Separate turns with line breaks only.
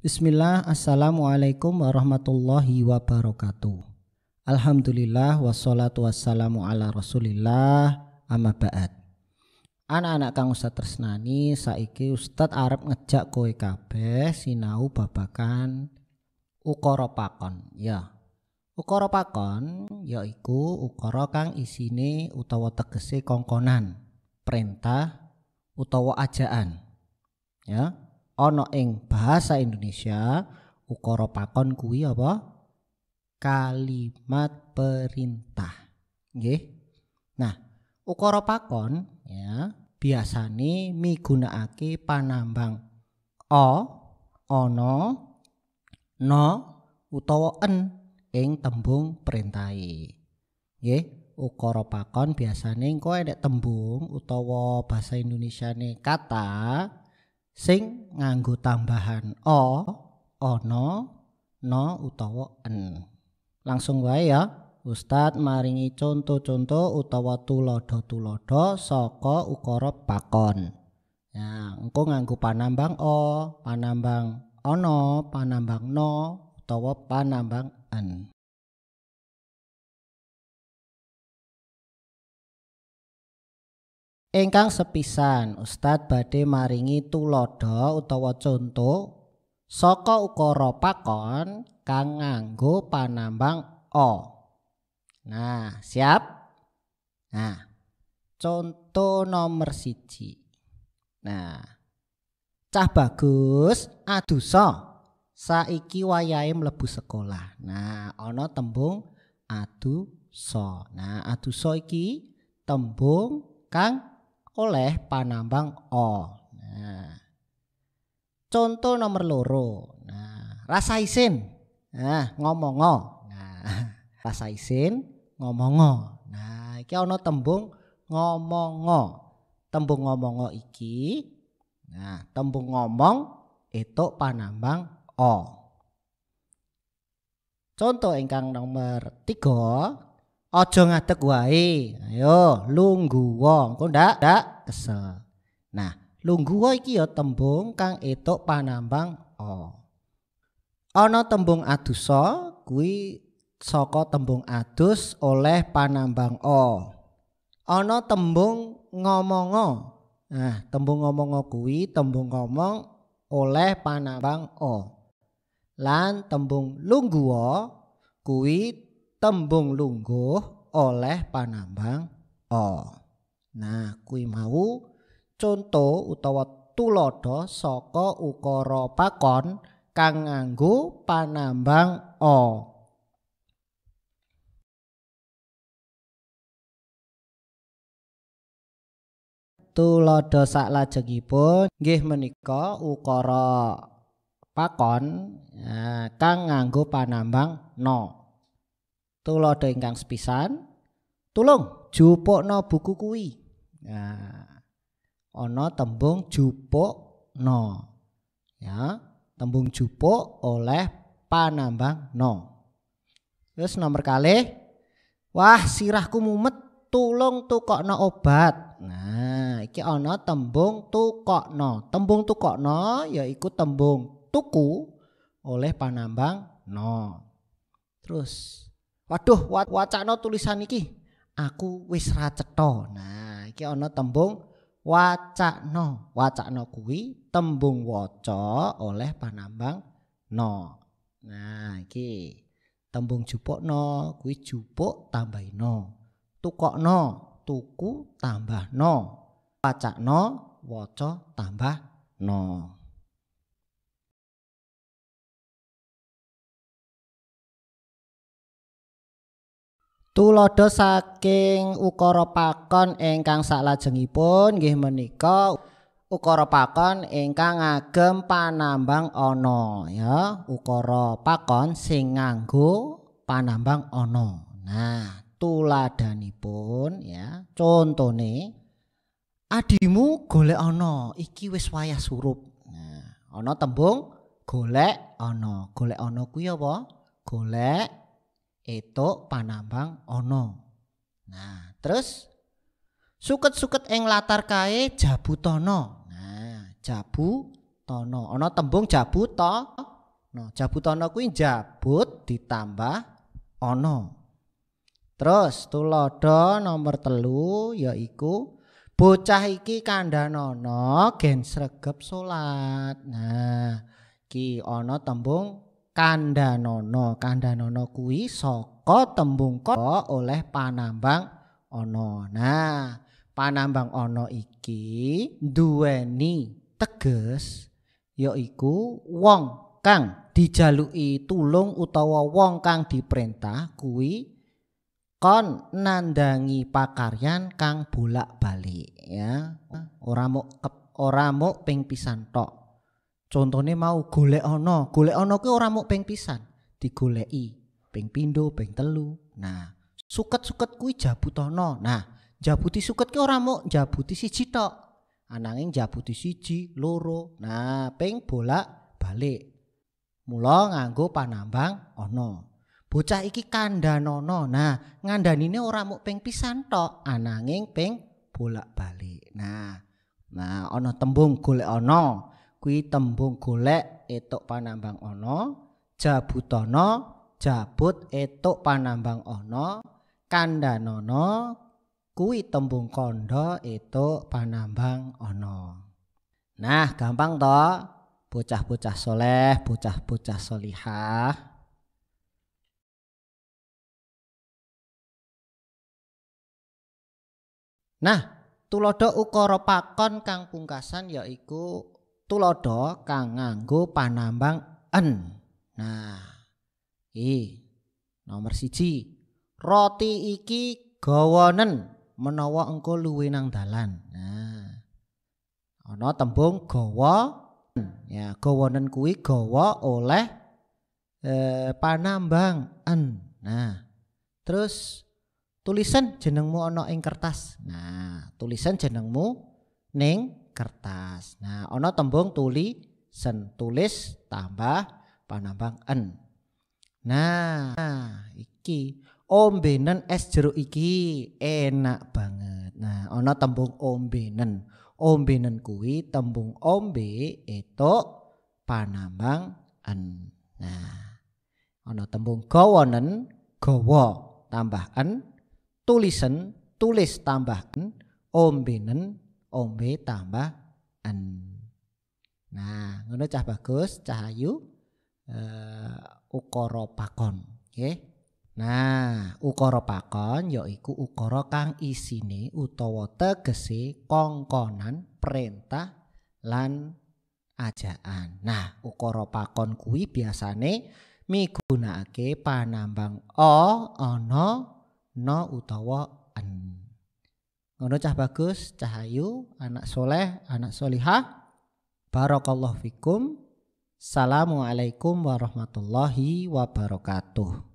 Bismillah, Assalamualaikum warahmatullahi wabarakatuh. Alhamdulillah, wassalatu wassalamu ala rasulillah, amma ba'd. Anak-anak kang Ustaz tersnani, saiki Ustaz Arab ngejak kowe kabeh sinau babakan ukoro pakon, ya. ukoro pakon yaiku ukoro kang isini utawa tegese kongkonan, perintah utawa ajaan. Ya, ana ing bahasa Indonesia ukara pakon kuwi apa kalimat perintah nggih nah ukara pakon ya biasane migunakake panambang o ono no utawa en ing tembung perintai nggih ukara pakon biasane engko enek tembung utawa Indonesia nih kata sing nganggo tambahan o, ono, no utawa en. Langsung wae ya. Ustadz maringi contoh-contoh utawa tulodo-tulodo saka ukara pakon. Ya, engko nganggo panambang o, panambang ono, panambang no utawa panambang en. Engkang sepisan Ustadz badhe maringi tulodo utawa conto saka ukara pakon kang nganggo panambang o. Nah, siap? Nah, conto nomor siji. Nah, cah bagus adusa saiki wayahe mlebu sekolah. Nah, ana tembung adusa. Nah, adusa iki tembung kang oleh panambang O. Nah. Contoh nomor loro. Nah, rasa isin. Nah, ngomongo. Nah, rasa isin ngomongo. Nah, iki ana tembung ngomongo. Tembung ngomongo iki nah, tembung ngomong itu panambang o. Contoh ingkang nomor tiga, ojo ngadeg wae. Ayo, lungguh wong. Kok ndak? Ndak? kesel. Nah, lungguwa iki ya tembung kang etuk panambang o. Ana tembung adusa kuwi saka tembung adus oleh panambang o. Ana tembung ngomongo. Nah, tembung ngomongo kuwi tembung ngomong oleh panambang o. Lan tembung lungguwa kuwi tembung lungguh oleh panambang o. Nah, kuwi mawu conto utawa tulodo saka ukara pakon kang nganggo panambang o. Tulodo sak lajengipun nggih menika ukara pakon eh, kang nganggo panambang no. Tulodo ingkang sepisan, tulung. no buku kui Nah, ono tembung no, Ya, tembung jupuk oleh panambang no. Terus nomor kali, wah sirahku mumet tulung no obat. Nah, iki ono tembung tukok no, Tembung tukok ya ikut tembung tuku oleh panambang no. Terus, waduh wacana tulisan iki aku wis ra cetha. Nah, iki ana tembung wacana. Wacana kuwi tembung waca oleh panambang no. Nah, iki tembung jupukno kuwi jupuk tambah no. Tukokno tuku tambah no. Wacana waca tambah no. Tulodo saking ukara pakon ingkang saklajengipun nggih menika ukara pakon ingkang ngagem panambang ana ya ukara pakon sing nganggo panambang ana nah tuladanipun ya contone adimu golek ana iki wis wayah surup nah ana tembung golek ana golek ana kuwi apa golek itu panambang ono. Nah, terus suket-suket eng latar kae Jabutono. Nah, Jabutono. Ono tembung to. No, Jabutono kuwi jabut ditambah ono. Terus tulodo nomor telu yaiku bocah iki nono gen sregep salat. Nah, ki ono tembung kandhanono Kanda kuwi kui tembung ko oleh panambang Ono. nah panambang Ono iki duweni teges yaiku wong kang dijaluki tulung utawa wong kang diperintah kui kon nandangi pakaryan kang bolak-balik ya ora muk ora muk ping pisan tok Contohnya mau golek ono, golek ono ke orang mau peng pisan, digoleki peng pindo, peng telu. Nah, suket-suket kui no. Nah, jabuti suket ke orang mau jabuti si cito, anangin ah, jabuti siji, loro. Nah, peng bola balik. mulo nganggo panambang ono. Bocah iki kanda no. Nah, ngandhanine ora mung peng pisan tok, anangin ah, peng bolak-balik. Nah, nah ono tembung golek ono. kuwi tembung golek etuk panambang ana jabutana jabut etuk panambang ana kandanana kuwi tembung kandha etuk panambang ana nah gampang to bocah-bocah soleh, bocah-bocah solihah. Nah, tulodo ukoro pakon kang pungkasan yaiku tulodo kang nganggo panambang en. Nah, i nomor siji roti iki gawonen menawa engko luwe nang dalan. Nah, ana tembung gawa ya gawonen kuwi gawa oleh eh, panambang en. Nah, terus tulisan jenengmu ana ing kertas. Nah, tulisan jenengmu ning kertas. Nah, ono tembung tuli sen tulis tambah panambang en. Nah, iki ombenen oh, es jeruk iki enak banget. Nah, ono tembung ombenen. Oh, ombenen oh, kuwi tembung ombe itu panambang en. Nah, ono tembung gawonen gawa tambah en, tulisen tulis tambah en, ombenen ombe tambah an. Nah, ngono cah bagus, cahayu uh, eh, ukara pakon, Okay? Nah, ukoro pakon yaiku ukoro kang isine utawa tegese kongkonan perintah lan ajaan. Nah, ukoro pakon kuwi biasane migunakake panambang o ana no utawa ngono cah bagus cahayu, anak soleh anak solihah barakallahu fikum Assalamualaikum warahmatullahi wabarakatuh